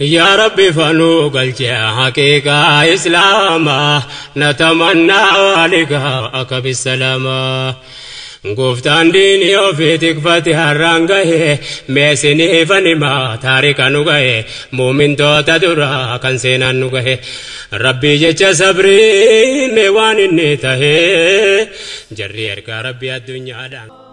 يا ربي فنوق الجاه حقيقة إسلاما نتمنى ولقاءك بالسلامة قفتان ديني وفيتك فتح الرنقه ميسيني فنما تاريك نقه مؤمن توتا درا كان سينا نقه ربي جيش صبري ميوان النتاه جرير ربي الدنيا دان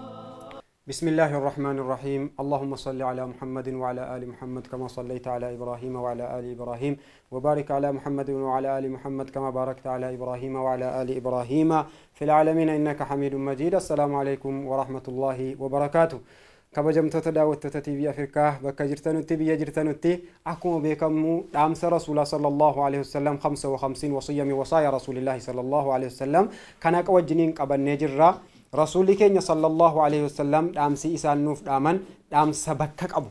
بسم الله الرحمن الرحيم اللهم صل على محمد وعلى آل محمد كما صليت على إبراهيم وعلى آل إبراهيم وبارك على محمد وعلى آل محمد كما باركت على إبراهيم وعلى آل إبراهيم في العالمين إنك حميد مجيد السلام عليكم ورحمة الله وبركاته كما جمت تداوت تتتي في أفريكا بك جرتنتي بي جرتنتي أكم بكم أمس رسول صلى الله عليه وسلم خمسة وخمسين وصيام وصايا رسول الله صلى الله عليه وسلم كان أكوى جنين قبل نجر rasuulli keenya sallallahu alaihi wasallam dhaamsi isaan nuuf dhaaman dhaamsa bakka qabu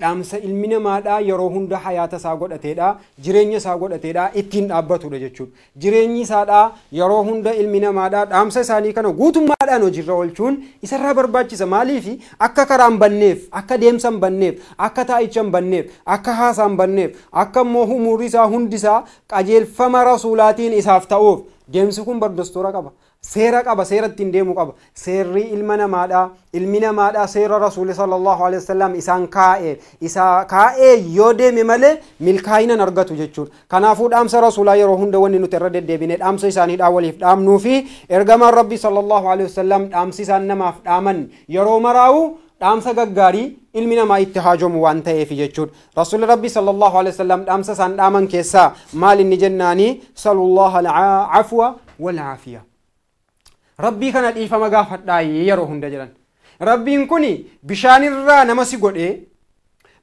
dhaamsa ilmi namaadhaa yeroo hunda hayaata isaa godhateedha jireenya isaa godhateedha ittiin dhaabbatudha jechuudha jireenyi isaadhaa yeroo hunda ilmi namaadhaa dhaamsa isaanii kana guutummaadhaan hojiirra oolchuun isarraa barbaachisa maaliifi akka karaa hin banneef akka deemsa hin banneef akka taa'icha hin banneef akka haasaa hin banneef akka immoo umurii isaa hundisaa qajeelfama rasuulaatiin isaaf ta'uuf deemsi kun bardostoora qaba seera qaba seera ittiin deemuu qaba seerri ilma namaadha ilmi namaadha seera rasuuli sallallahu alaihi wasallam isaan kaa'e isaa kaa'e yoo deeme malee milkaa'inan argatu jechuudha kanaafuu dhaamsa rasuulaa yeroo hunda wanni nuti irra deddeebine dhaamsa isaaniidhaa waliif dhaamnuu fi ergamaan rabbi sallallahu alaihi wasallam dhaamsi isaan namaaf dhaaman yeroo maraa'u dhaamsa gaggaarii ilmi namaa itti haajomu waan ta'eef jechuudha rasuulli rabbi sallallahu alaihi wasallam dhaamsa isaan dhaaman keessaa maal inni jennaanii sallallahu alaihi afwa wal aafiyaa rabbii kana dhiifama gaafadhaa yeroo hunda jedhan rabbiin kun bishaanirraa nama si godhee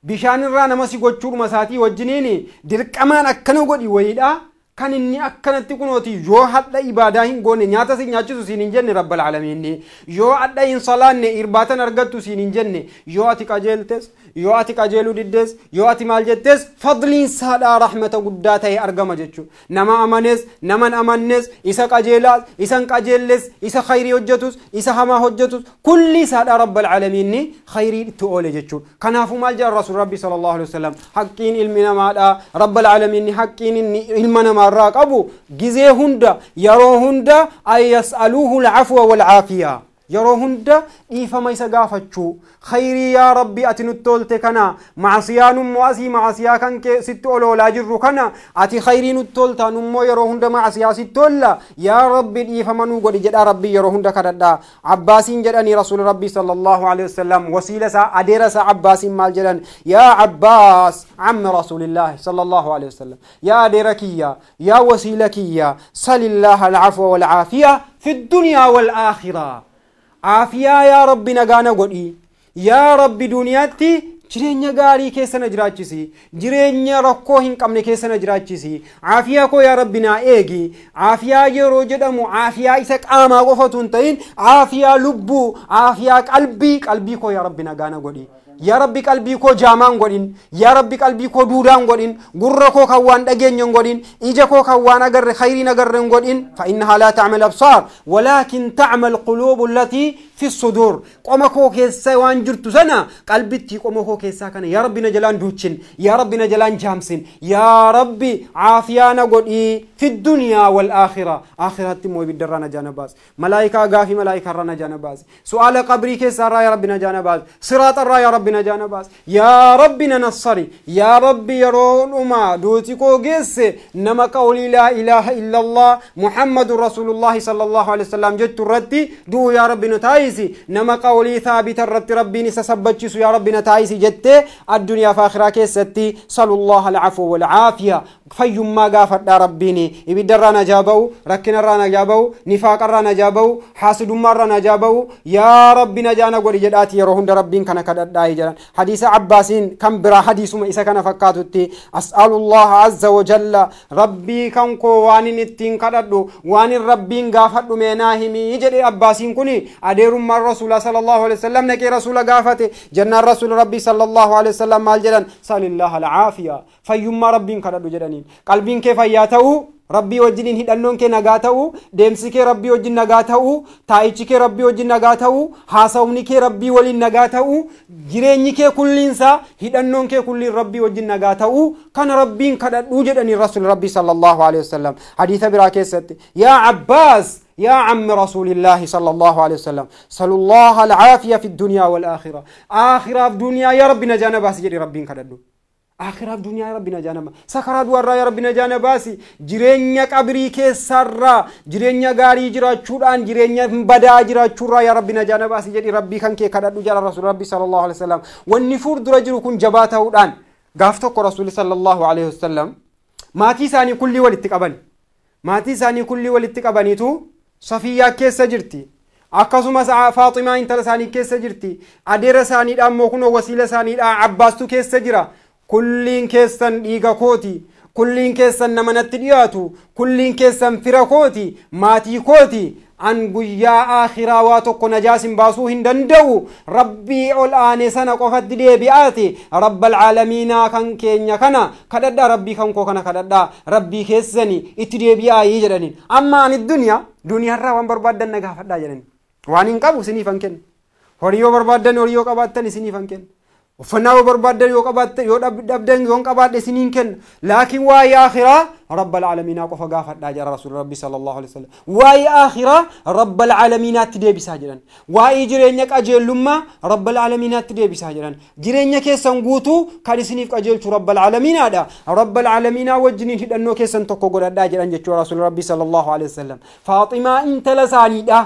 bishaanirraa nama si gochuudhuma isaatii wajjiniin dirqamaan akkana godhi wayiidhaa kan inni akkanatti kunooti yoo hadha ibaadaa hin goone nyaata si nyaachisu siin hin jenne rabbal alamiin yoo hadha hin salaanne irbaatan argattu siin hin jenne yoo ati qajeeltes yoo ati qajeeluu diddes yoo ati maal jettes fadliin saadhaa rahmata guddaa ta'e argama jechuudha nama amanes naman amannes isa qajeelaas isan qajeelles isa khayrii hojjetus isa hamaa hojjetus kulli saadhaa rabbal alamiin khayrii itti oole jechuudha kanaafuu maal jedhan rasuul rabbi sallallahu alaihi wasallam haqqiin ilmi namaadha rabbal alamiin haqqiin ilma namaa الراقبو جزيهندا يروهندا أي يسألوه العفو والعافية yeroo hunda dhiifama isa gaafachuu khayrii yaa rabbi ati nutti olte kana macsiyaan immoo asii macsiyaa kan sitti oloolaa jirru kana ati khayrii nutti oltaan immoo yeroo hunda macsiyaa sitti olla yaa rabbi dhiifama nuu godhi jedha rabbi yeroo hunda kadhadha abbaasiin jedhanii rasuuli rabbi sallallahu alaihi wasallam wasiila isaa adeera isaa abbaasiin maal jedhan yaa abbaas cammi rasuulillahi sallallahu alaihi wasallam yaa adeera kiyya yaa wasiila kiyya salillaha alcafwa walcaafiya fi الدنيا والآخرة aafiyaa yaa rabbi nagaana godhi yaa rabbi duniyaatti jireenya gaarii keessa na jiraachisi jireenya rakkoo hin qabne keessa na jiraachisi caafiyaa koo yaa rabbi naa eegi caafiyaa yeroo jedhamu caafiyaa isa qaamaa qofatu hin ta'in caafiyaa lubbuu caafiyaa qalbii qalbii koo yaa rabbi nagaa na godhi يا ربي قلبي كو جامان غودين يا ربي قلبي كو دودان غودين غورو كو كوان دغين نون ايجا كو كوان اغر خيرين اغر نون فانها لا تعمل ابصار ولكن تعمل قلوب التي في الصدور قوم كو كيسا وان جرت سنة قلبتي قوم كو كيسا كان يا ربي نجلان دوتشن يا ربي نجلان جامسين يا ربي عافيانا قدي في الدنيا والآخرة آخرة مو بدرانا جانباز ملائكة غافي ملائكة رانا جانباز سؤال قبري كيسا را يا ربي نجانباز صراط را يا ربي نجانباز يا ربي ننصري يا ربي يرون أما دوتي كو كيس نما قولي لا إله إلا الله محمد رسول الله صلى الله عليه وسلم جت رتي دو يا ربي نتايز taayisi nama qawlii thaabita irratti rabbiin isa sabbachisu yaa rabbi na taayisi jettee addunyaa fi akhiraa keessatti salullaha alcafwa walcaafiya fayyummaa gaafadhaa rabbiin ibiddarraa najaa ba'u rakkinarraa najaa ba'u nifaaqarraa najaa ba'u haasidummaarraa najaa ba'u yaa rabbi najaa na godhi jedhaati yeroo hunda rabbiin kana kadhadhaa'e jedhan hadiisa abbaasiin kan biraa hadiisuma isa kana fakkaatutti as'alullaha azza wajalla rabbii kan koo waanin ittiin kadhadhu waanin rabbiin gaafadhu meenaa himii jedhe abbaasiin kun adeeru ثم الرسول صلى الله عليه وسلم نكي رسول غافته جنة الرسول ربي صلى الله عليه وسلم مال جلن سأل الله العافية فيما ربين كردو جلنين قلبين كيف ياتو ربي وجنين هدانون كي نغاتاو ديمسي ربي وجن نغاتاو تايچي كي ربي وجن نغاتاو حاساوني كي ربي ولين نغاتاو جيريني كي كلينسا هدانون كي كل ربي وجن نغاتاو كان ربي كدد وجدني رسول ربي صلى الله عليه وسلم حديث براكي ست يا عباس يا عم رسول الله صلى الله عليه وسلم صلى الله العافية في الدنيا والآخرة آخرة في الدنيا يا ربي نجانا بس جري ربي كدد aakiraaf dunyaa yaa rabbi najaana baasi sakaraa duwarraa yaa rabbi najaana baasi jireenya qabrii keessarraa jireenya gaarii jiraachuudhaan jireenya badaa jiraachuurraa yaa rabbi najaana baasi jedhi rabbii kan kee kadhadhu jala rasuul rabbi sallallahu alaihi wasallam wanni fuuldura jiru kun jabaa ta'uudhaan gaaf tokko rasuuli sallallahu alaihi wasallam maatii isaanii kulli walitti qaban maatii isaanii kulli walitti qabaniitu safiyyaa keessa jirti akkasumas faaximaa intala isaanii keessa jirti adeera isaaniidha ammoo kunoo wasiila isaaniidha abbaastu keessa jira kulliin keessan dhiiga kooti kulliin keessan nama natti dhiyaatu kulliin keessan fira kooti maatii kooti an guyyaa akhiraa waa tokko najaasin baasuu hin danda'u rabbii ol aane sana qofatti deebi'aati rabba alcaalamiinaa kan keenya kana kadhadhaa rabbii kan koo kana kadhadhaa rabbii keessani itti deebi'aayii jedhaniin amma ani duniyaa duniyaarraa waan barbaaddan na gaafadhaa jedhani waan hin qabu isiniif an kenna horii yoo barbaaddan horii yoo qabaattan isiniif an kenna وفناو برباد يو قبات يو دب دنجون قبات سنين كن لكن واي آخرة رب العالمين أقف قافة ناجر رسول ربي صلى الله عليه وسلم واي آخرة رب العالمين تدي بساجرا واي جرينك أجل لما رب العالمين تدي بساجرا جرينك سنقوتو كان سنيف أجل رب العالمين هذا رب العالمين وجنين هدى نوكي سنتقو قرأ ناجر رسول ربي صلى الله عليه وسلم فاطمة انت لساني ده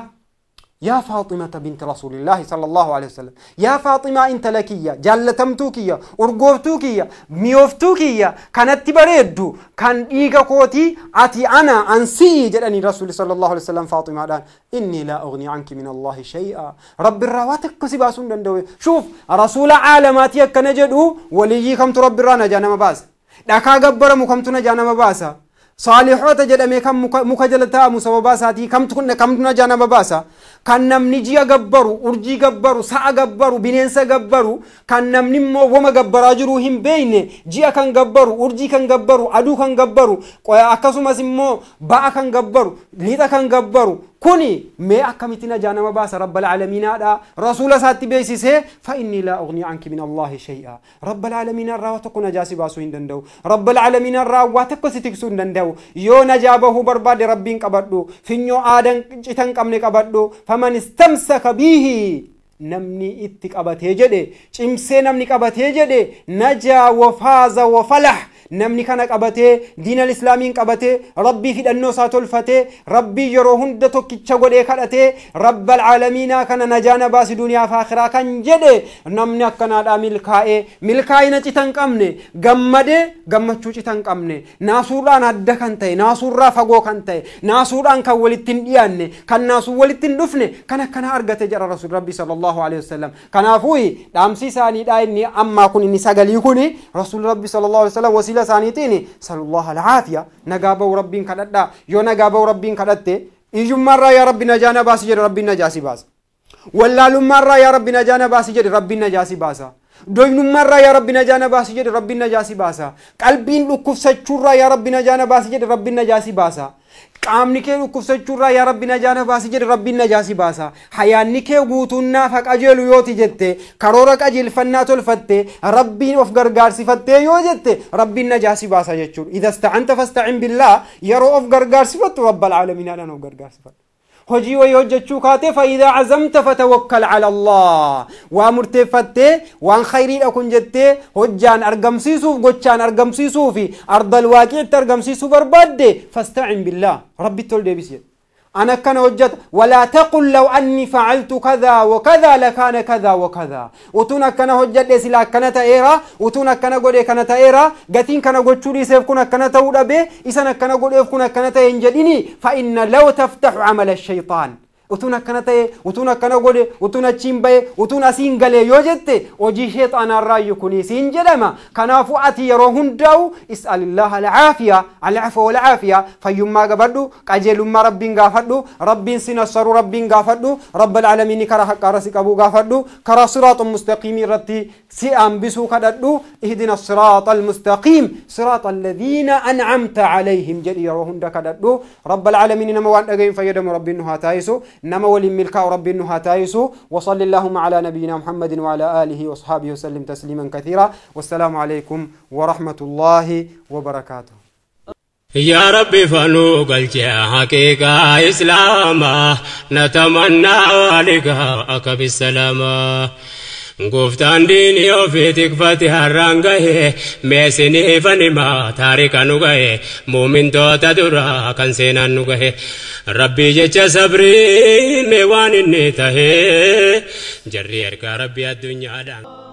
يا فاطمة بنت رسول الله صلى الله عليه وسلم يا فاطمة انت لكية جالتمتوكية ارغوفتوكية ميوفتوكية كانت بريدو كان ايقا كوتي اتي انا انسي جلاني رسول صلى الله عليه وسلم فاطمة دان اني لا اغني عنك من الله شيئا رب الرواتك سندن دوي شوف رسول عالماتي كنجدو وليجي خمت رب الرانا جانا مباس دكا غبرمو مخمتنا جانا مباسا صالحوت جدمي كم مكجلتا مسببا ساتي كمت تكون كمت جانا مباسا kan namni ji'a gabbaru urjii gabbaru sa'a gabbaru bineensa gabbaru kan namni immoo wama gabbaraa jiru hin beeyne ji'a kan gabbaru urjii kan gabbaru aduu kan gabbaru akkasumas immoo ba'a kan gabbaru lixa kan gabbaru kuni mee akkamittiin ajaanama baasa rabbal caalamiinaadha rasuula isaatti beeksisee fa'innii laa ugnii anki min allahi shay'a rabbal caalamiinaan raawwa tokko najaa si baasuu hin danda'u rabbal caalamiinaan raawwaa tokko si tiksuu hin danda'u yoo najaa bahuu barbaade rabbiin qabadhu finyoo aadan cita hin qabne qabadhu faman istamsaka bihi namni itti qabatee jedhe cimsee namni qabatee jedhe najaa wafaaza wafalah namni kana qabatee diina islaamiin qabatee rabbii fidhannoo isaa tolfatee rabbii yeroo hunda tokkicha godhee kadhatee rabbal caalamiinaa kana najaana baasi duniyaa faakiraa kan jedhe namni akkanaadhaa milkaa'ee milkaa'ina cita hin qabne gammadee gammachuu cita hin qabne naasuudhaan adda kan ta'e naasuurraa fagoo kan ta'e naasuudhaan kan walitti hin dhiyaanne kan naasuu walitti hin dhufne kan akkanaa argate jedha rasuul rabbi sallallahu alaihi wasallam kanaafuu dhaamsi isaaniidhaa inni ammaa kun inni sagalii kun rasuul rabbi sallallahu alaihi wasallam تفسيل ثانيتيني سأل الله العافية نجابة وربين كذا يو نجابة وربين كذا تي مرة يا ربنا نجانا باسجر ربي نجاسي باس ولا لوم يا ربي نجانا باسجر ربي نجاسي باسا doobnummaarraa yaa rabbi najaa na baasi jedhe rabbiin najaasi baasa qalbiin dhukkubsachuurraa yaa rabbi najaa na baasi jedhe rabbiin najaasi baasa qaamni kee dhukkubsachuurraa yaa rabbi najaa na baasi jedhe rabbiin najaasi baasa hayaanni kee guutunnaa fa qajeelu yooti jette karoora qajeelfannaa tolfatte rabbiin of gargaarsifattee yoo jette rabbiin najaasi baasa jechuudha idasta'anta fasta'in billaa yeroo of gargaarsifattu rabbal aalamiinaadhaan of gargaarsifadhu هجي ويوججو كاتي فإذا عزمت فتوكل على الله وامرتفت وان خيري لكن جدت هجان أرقم سيسوف قجان أرقم سيسوفي أرض الواقع ترقم سيسوف أرباد فاستعن بالله ربي تولي بسيط أنا كان وجد ولا تقل لو أني فعلت كذا وكذا لكان كذا وكذا وتونا كان وجد سلا كان تأيرا وتونا كان قد كان تأيرا قتين كان قد شوري سيف كنا كان تورا به إسانا كان قد كنا كان تأينجديني فإن لو تفتح عمل الشيطان utuun akkana ta'e utuun akkana godhe utuun achiin ba'e utuun asiin galee yoo jette hojii sheexaanaarraayyuu kun isiin jedhama kanaafu ati yeroo hundaa'u is'alillaha alcaafiyaa alcafa walcaafiyaa fayyummaa gabadhu qajeelummaa rabbiin gaafadhu rabbiin si nassaru rabbiin gaafadhu rabbalcaalamiini karaa haqqaarra si qabu gaafadhu karaa siraaxu mustaqiimii irratti سئم بسو كددو اهدنا الصراط المستقيم صراط الذين أنعمت عليهم جلي روهن كددو رب العالمين نما وان أجين فيدم رب النها تايسو نما ولي ملكا رب النها تايسو وصل اللهم على نبينا محمد وعلى آله وصحبه وسلم تسليما كثيرا والسلام عليكم ورحمة الله وبركاته يا ربي فنوق حقيقة إسلاما نتمنى أكب بالسلامة Goftaan diinii ofiiti kufate harraan gahe meesinii fanimaa taarika nu gahe muumintoota duraa kan seenaan nu gahe rabbii jecha sabrii mee waan inni tahe jarri ergaa rabbii addunyaadhaan.